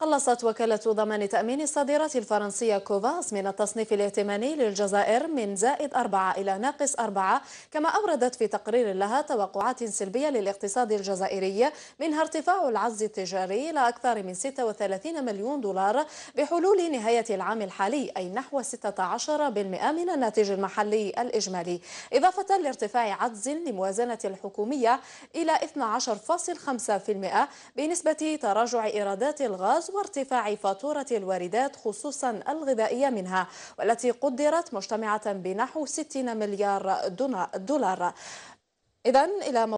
قلصت وكالة ضمان تأمين الصادرات الفرنسية كوفاس من التصنيف الائتماني للجزائر من زائد أربعة إلى ناقص أربعة كما أوردت في تقرير لها توقعات سلبية للاقتصاد الجزائري منها ارتفاع العجز التجاري إلى أكثر من 36 مليون دولار بحلول نهاية العام الحالي أي نحو 16% من الناتج المحلي الإجمالي إضافة لارتفاع عجز لموازنة الحكومية إلى 12.5% بنسبة تراجع إيرادات الغاز وارتفاع فاتورة الواردات خصوصا الغذائية منها والتي قدرت مجتمعة بنحو 60 مليار دولار إذن إلى